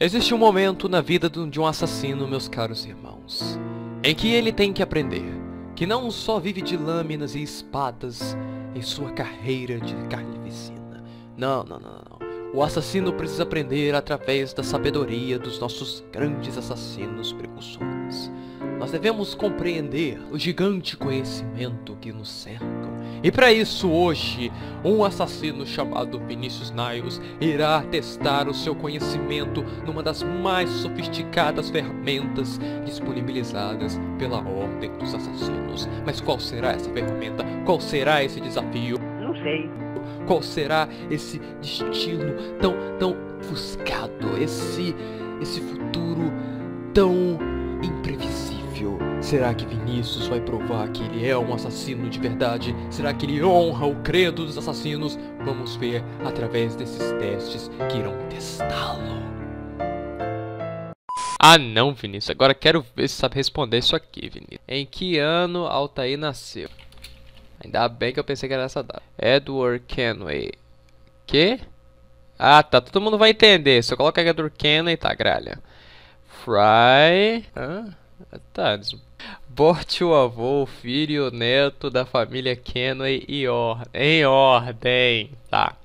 Existe um momento na vida de um assassino, meus caros irmãos, em que ele tem que aprender que não só vive de lâminas e espadas em sua carreira de carnivecina. Não, não, não, não. O assassino precisa aprender através da sabedoria dos nossos grandes assassinos precursores. Nós devemos compreender o gigante conhecimento que nos cercam. E para isso, hoje, um assassino chamado Vinicius Niles irá testar o seu conhecimento numa das mais sofisticadas ferramentas disponibilizadas pela Ordem dos Assassinos. Mas qual será essa ferramenta? Qual será esse desafio? Não sei. Qual será esse destino tão, tão buscado? Esse, esse futuro tão imprevisível? Será que Vinícius vai provar que ele é um assassino de verdade? Será que ele honra o credo dos assassinos? Vamos ver através desses testes que irão testá-lo. Ah não, Vinícius, agora quero ver se sabe responder isso aqui, Vinícius. Em que ano Altair nasceu? Ainda bem que eu pensei que era essa data. Edward Kenway. Que? Ah, tá. Todo mundo vai entender. Se eu colocar Edward Kenway, tá, gralha. Fry. Hã? Ah, tá. Bote o avô, o filho o neto da família Kenway e or... em ordem. Tá.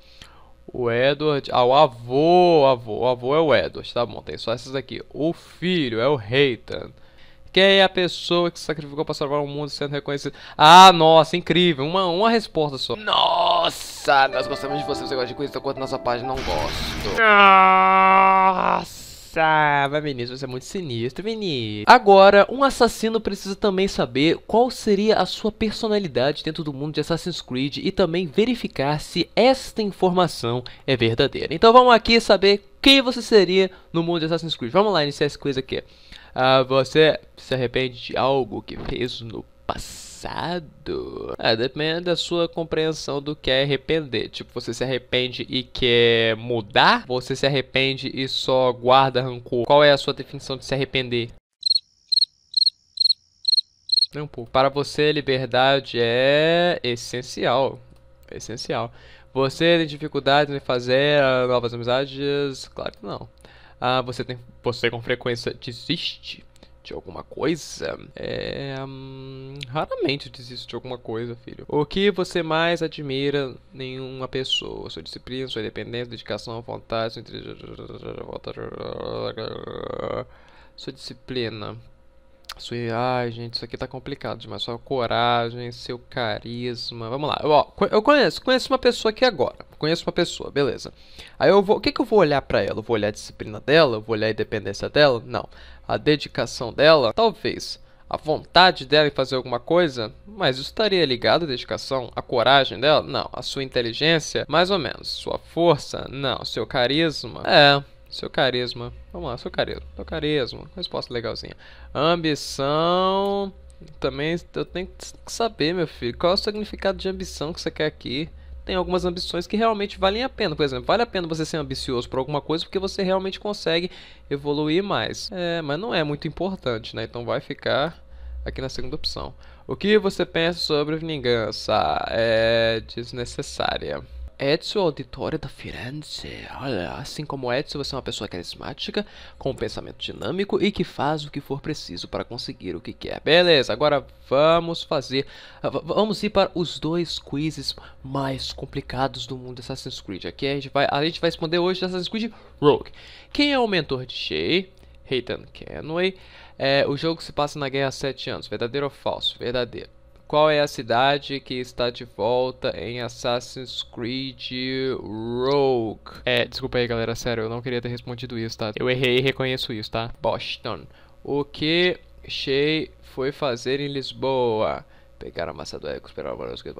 O Edward. Ah, o avô, avô. O avô é o Edward. Tá bom, tem só essas aqui. O filho é o Reitan. Quem é a pessoa que se sacrificou para salvar o mundo sendo reconhecido? Ah, nossa, incrível. Uma, uma resposta só. Nossa, nós gostamos de você. Você gosta de coisa, quanto nossa página não gosto. Nossa. Ah, Vinícius, você é muito sinistro, Vinícius. Agora, um assassino precisa também saber qual seria a sua personalidade dentro do mundo de Assassin's Creed e também verificar se esta informação é verdadeira. Então vamos aqui saber quem você seria no mundo de Assassin's Creed. Vamos lá iniciar essa coisa aqui. Ah, você se arrepende de algo que fez no passado? Ah, depende da sua compreensão do que é arrepender. Tipo, você se arrepende e quer mudar? Você se arrepende e só guarda rancor? Qual é a sua definição de se arrepender? um pouco. Para você, liberdade é essencial. É essencial. Você tem dificuldades em fazer novas amizades? Claro que não. Ah, você, tem, você com frequência desiste de alguma coisa? É. Hum, raramente desisto de alguma coisa, filho. O que você mais admira em uma pessoa? Sua disciplina, sua independência, dedicação, vontade, sua, sua disciplina. Sua. Ai, gente, isso aqui tá complicado demais. Sua coragem, seu carisma. Vamos lá. Eu, ó, eu conheço, conheço uma pessoa aqui agora conheço uma pessoa, beleza. Aí eu vou, o que, que eu vou olhar para ela? Eu vou olhar a disciplina dela? Eu vou olhar a independência dela? Não. A dedicação dela? Talvez. A vontade dela em fazer alguma coisa? Mas isso estaria ligado à dedicação? A coragem dela? Não. A sua inteligência? Mais ou menos. Sua força? Não. Seu carisma? É. Seu carisma. Vamos lá, seu carisma. Seu carisma. Resposta legalzinha. Ambição. Também eu tenho que saber, meu filho, qual é o significado de ambição que você quer aqui tem algumas ambições que realmente valem a pena. Por exemplo, vale a pena você ser ambicioso por alguma coisa porque você realmente consegue evoluir mais. É, mas não é muito importante, né? Então vai ficar aqui na segunda opção. O que você pensa sobre vingança? É desnecessária. Edson, auditório da Firenze. Olha, assim como Edson, você é uma pessoa carismática, com um pensamento dinâmico e que faz o que for preciso para conseguir o que quer. Beleza, agora vamos fazer. Ah, vamos ir para os dois quizzes mais complicados do mundo de Assassin's Creed. Aqui a gente vai, a gente vai responder hoje Assassin's Creed Rogue. Quem é o mentor de Shea? Hayden Kenway. É, o jogo se passa na Guerra há 7 anos. Verdadeiro ou falso? Verdadeiro. Qual é a cidade que está de volta em Assassin's Creed Rogue? É, desculpa aí, galera, sério, eu não queria ter respondido isso, tá? Eu errei e reconheço isso, tá? Boston. O que Shay foi fazer em Lisboa? Pegar a massa do eco, esperar para os que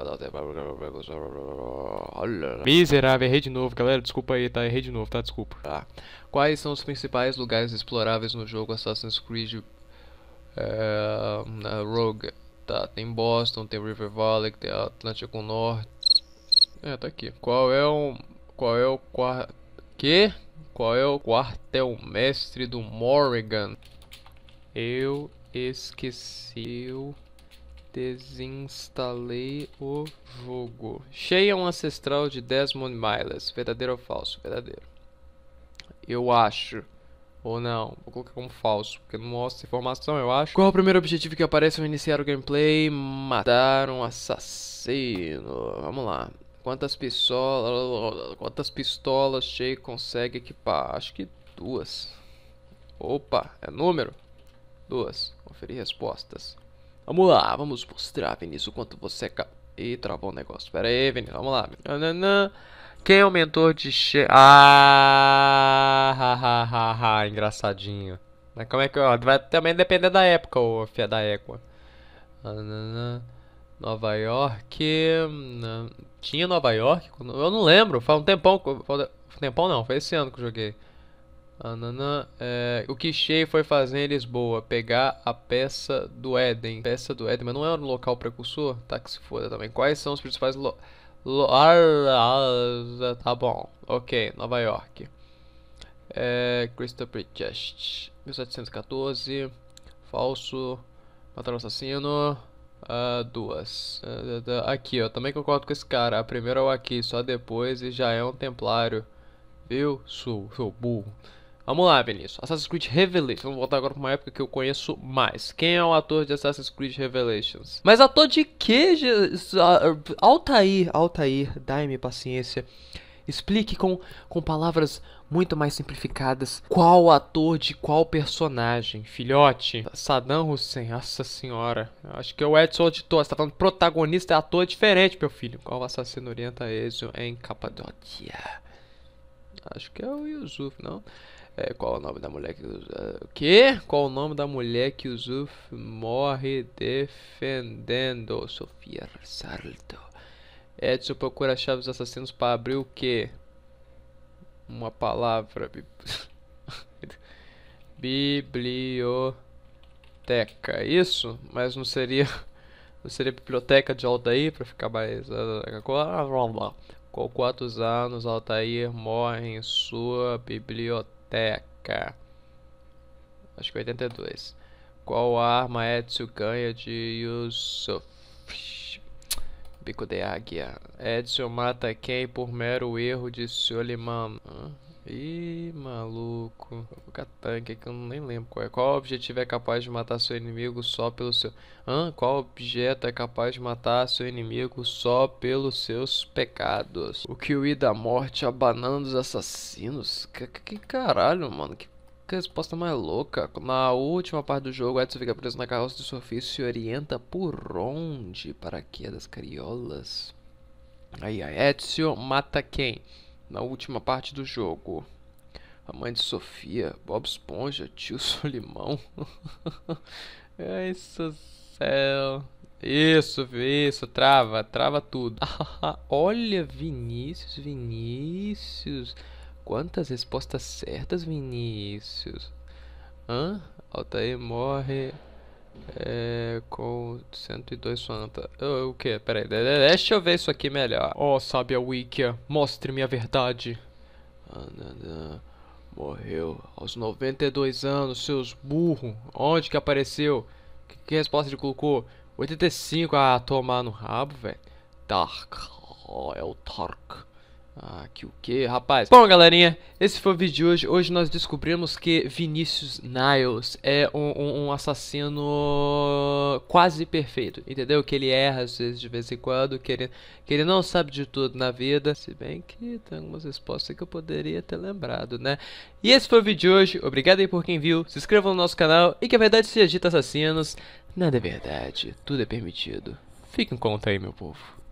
Miserável, errei de novo, galera. Desculpa aí, tá? Errei de novo, tá? Desculpa. Tá. Quais são os principais lugares exploráveis no jogo Assassin's Creed eh, Rogue? Tá, tem Boston, tem River Valley, tem Atlântico Norte. É, tá aqui. Qual é o. Qual é o quarto. Que? Qual é o quartel-mestre do Morrigan? Eu esqueci. Eu desinstalei o jogo. Cheia um ancestral de Desmond Miles. Verdadeiro ou falso? Verdadeiro. Eu acho. Ou não, vou colocar como falso, porque não mostra informação, eu acho. Qual é o primeiro objetivo que aparece ao iniciar o gameplay? Matar um assassino. Vamos lá. Quantas pistolas. Quantas pistolas Shea consegue equipar? Acho que duas. Opa, é número? Duas. Conferir respostas. Vamos lá, vamos mostrar, Vinícius, o quanto você é. Ih, travou o um negócio. Pera aí, Vinícius, vamos lá. Nananã. Quem é o mentor de She... Ah, ha, ha, ha, ha, engraçadinho. Mas como é que... Ó, vai também depender da época, ô fia da égua. Ah, Nova York... Tinha Nova York? Eu não lembro, faz um tempão... um tempão não, foi esse ano que eu joguei. Ah, é, o que Shea foi fazer em Lisboa? Pegar a peça do Éden. Peça do Éden, mas não é um local precursor? Tá que se foda também. Quais são os principais locais? Ah, ah, tá bom, ok, Nova York. É, Christopher Chest, 1714. Falso. matar o assassino. Uh, duas. Uh, aqui, ó. Também concordo com esse cara. A primeira é o aqui, só depois e já é um templário. Viu? Sou, sou burro. Vamos lá, Vinícius. Assassin's Creed Revelations. Vamos voltar agora pra uma época que eu conheço mais. Quem é o ator de Assassin's Creed Revelations? Mas ator de que? Altair, Altair, dai-me paciência. Explique com, com palavras muito mais simplificadas qual ator de qual personagem. Filhote, Saddam Hussein, nossa senhora. Acho que é o Edson Auditor. Você tá falando protagonista é ator diferente, meu filho. Qual assassino orienta Ezio em Capadócia? Acho que é o Yusuf, não? É, qual o nome da mulher que o quê? Qual o nome da mulher que o Zuf morre defendendo? Sofia Salto. Edson procura chaves assassinos para abrir o quê? Uma palavra. Biblioteca. É isso? Mas não seria. Não seria biblioteca de Altair para ficar mais. Ah, ah, ah, qual Com quantos anos Altair morre em sua biblioteca? Acho que 82. Qual arma Edson é ganha de Yusuf? Bico de águia. É Edson mata quem por mero erro de Suleiman? Hum? Ih, maluco. Vou colocar tanque que eu nem lembro qual é. Qual objetivo é capaz de matar seu inimigo só pelo seu... Hã? Qual objeto é capaz de matar seu inimigo só pelos seus pecados? O Kiwi da morte abanando os assassinos? Que, que caralho, mano. Que que resposta mais louca. Na última parte do jogo, Edson fica preso na carroça de surfista e se orienta por onde? Para que das cariolas? Aí, aí, Edson mata quem? na última parte do jogo. A mãe de Sofia, Bob Esponja, tio Solimão. É isso, céu. Isso, isso, trava, trava tudo. Olha, Vinícius, Vinícius. Quantas respostas certas, Vinícius. Hã? Altair morre. É, com 102 fanta. Oh, o que? Pera aí, deixa eu ver isso aqui melhor. Ó, oh, sábia Wikia, mostre-me a verdade. Ananã. Morreu aos 92 anos, seus burro. Onde que apareceu? Que, que resposta de colocou? 85. Ah, tomar no rabo, velho. Dark. Oh, é o Tark. Ah, que o que, rapaz? Bom, galerinha, esse foi o vídeo de hoje. Hoje nós descobrimos que Vinicius Niles é um, um, um, assassino quase perfeito, entendeu? Que ele erra às vezes, de vez em quando, que ele, que ele não sabe de tudo na vida. Se bem que tem algumas respostas que eu poderia ter lembrado, né? E esse foi o vídeo de hoje. Obrigado aí por quem viu. Se inscreva no nosso canal e que a verdade se agita assassinos. Nada é verdade, tudo é permitido. Fiquem com conta aí, meu povo.